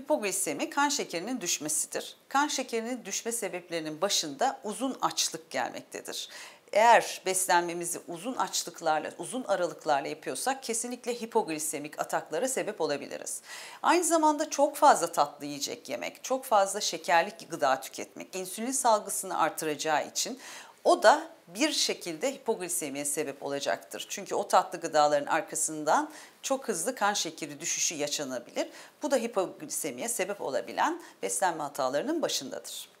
hipoglisemi kan şekerinin düşmesidir. Kan şekerinin düşme sebeplerinin başında uzun açlık gelmektedir eğer beslenmemizi uzun açlıklarla, uzun aralıklarla yapıyorsak kesinlikle hipoglisemik ataklara sebep olabiliriz. Aynı zamanda çok fazla tatlı yiyecek yemek, çok fazla şekerli gıda tüketmek, insülin salgısını artıracağı için o da bir şekilde hipoglisemiye sebep olacaktır. Çünkü o tatlı gıdaların arkasından çok hızlı kan şekeri düşüşü yaşanabilir. Bu da hipoglisemiye sebep olabilen beslenme hatalarının başındadır.